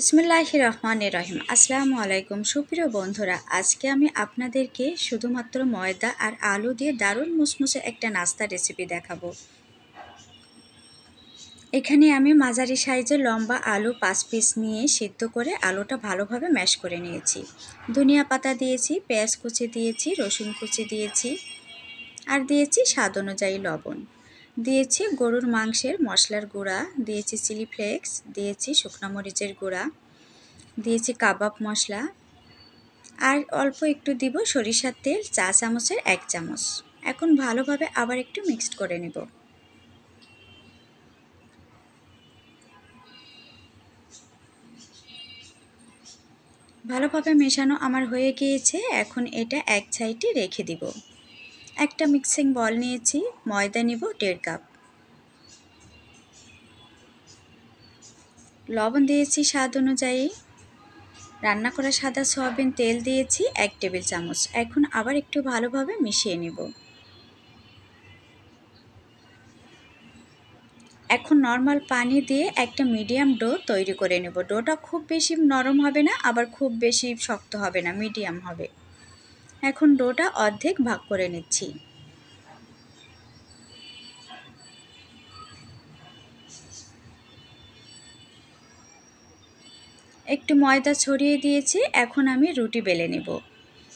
বিসমুল্লাহ রহমান রহিম আসসালামু আলাইকুম সুপ্রিয় বন্ধুরা আজকে আমি আপনাদেরকে শুধুমাত্র ময়দা আর আলু দিয়ে দারুণ মুসমুসে একটা নাস্তা রেসিপি দেখাবো এখানে আমি মাঝারি সাইজের লম্বা আলু পাঁচ পিস নিয়ে সিদ্ধ করে আলুটা ভালোভাবে ম্যাশ করে নিয়েছি ধনিয়া পাতা দিয়েছি পেঁয়াজ কুচি দিয়েছি রসুন কুচি দিয়েছি আর দিয়েছি স্বাদ অনুযায়ী লবণ দিয়েছি গরুর মাংসের মশলার গুঁড়া দিয়েছি চিলি ফ্লেক্স দিয়েছি শুকনো মরিচের গুঁড়া দিয়েছি কাবাব মশলা আর অল্প একটু দিব সরিষার তেল চা চামচের এক চামচ এখন ভালোভাবে আবার একটু মিক্সড করে নেব ভালোভাবে মেশানো আমার হয়ে গিয়েছে এখন এটা এক সাইডে রেখে দিব একটা মিক্সিং বল নিয়েছি ময়দা নিব দেড় কাপ লবণ দিয়েছি স্বাদ অনুযায়ী রান্না করা সাদা সয়াবিন তেল দিয়েছি এক টেবিল চামচ এখন আবার একটু ভালোভাবে মিশিয়ে নেব এখন নর্মাল পানি দিয়ে একটা মিডিয়াম ডো তৈরি করে নেব ডোটা খুব বেশি নরম হবে না আবার খুব বেশি শক্ত হবে না মিডিয়াম হবে এখন ডোটা অর্ধেক ভাগ করে নিচ্ছি একটু ময়দা ছড়িয়ে দিয়েছি এখন আমি রুটি বেলে নেব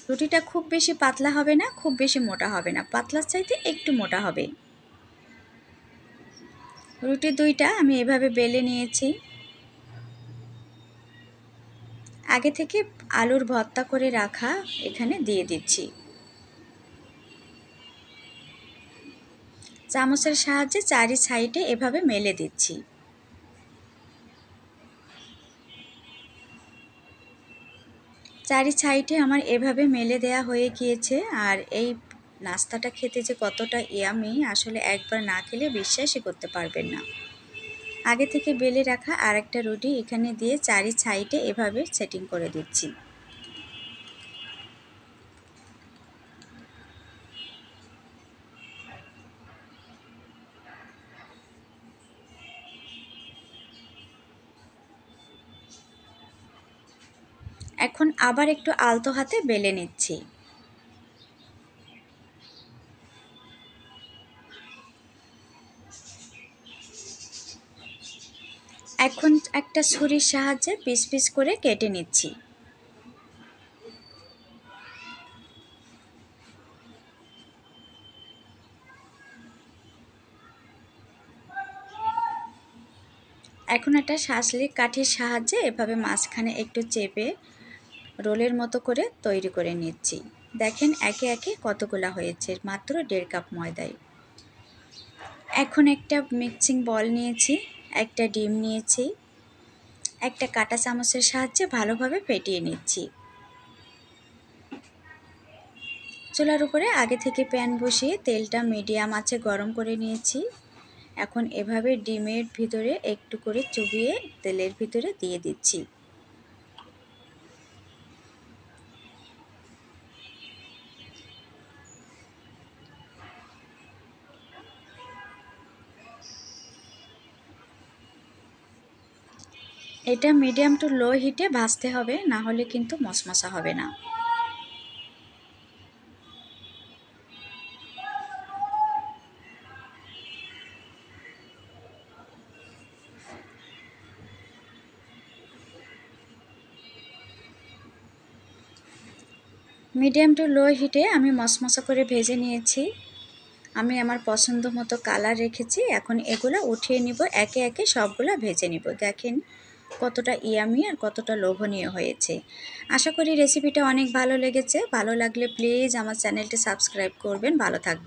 রুটিটা খুব বেশি পাতলা হবে না খুব বেশি মোটা হবে না পাতলার চাইতে একটু মোটা হবে রুটি দুইটা আমি এভাবে বেলে নিয়েছি আগে থেকে আলুর ভর্তা করে রাখা এখানে দিয়ে দিচ্ছি চামচের সাহায্যে চারি সাইডে এভাবে মেলে দিচ্ছি চারি সাইডে আমার এভাবে মেলে দেয়া হয়ে গিয়েছে আর এই নাস্তাটা খেতে যে কতটা ইয়ামি আসলে একবার না খেলে বিশ্বাসই করতে পারবেন না আগে থেকে বেলে রাখা আর একটা রুটি এখানে দিয়ে চারি সাইডে এভাবে সেটিং করে দিচ্ছি এখন আবার একটু আলতো হাতে বেলে নিচ্ছি এখন একটা ছুরির সাহায্যে পিস পিস করে কেটে নিচ্ছি এখন একটা শাঁসলি কাঠির সাহায্যে এভাবে মাঝখানে একটু চেপে রোলের মতো করে তৈরি করে নিচ্ছি দেখেন একে একে কতগুলা হয়েছে মাত্র দেড় কাপ ময়দায় এখন একটা মিক্সিং বল নিয়েছি একটা ডিম নিয়েছি একটা কাটা চামচের সাহায্যে ভালোভাবে ফেটিয়ে নিচ্ছি চুলার উপরে আগে থেকে প্যান বসিয়ে তেলটা মিডিয়াম আছে গরম করে নিয়েছি এখন এভাবে ডিমের ভিতরে একটু করে চুবিয়ে তেলের ভিতরে দিয়ে দিচ্ছি এটা মিডিয়াম টু লো হিটে ভাজতে হবে না হলে কিন্তু মশমশা হবে না মিডিয়াম টু লো হিটে আমি মশমশা করে ভেজে নিয়েছি আমি আমার পছন্দ মতো কালার রেখেছি এখন এগুলো উঠিয়ে নিব একে একে সবগুলো ভেজে নিব দেখেন কতটা ইয়ামি আর কতটা লোভনীয় হয়েছে আশা করি রেসিপিটা অনেক ভালো লেগেছে ভালো লাগলে প্লিজ আমার চ্যানেলটি সাবস্ক্রাইব করবেন ভালো থাকবেন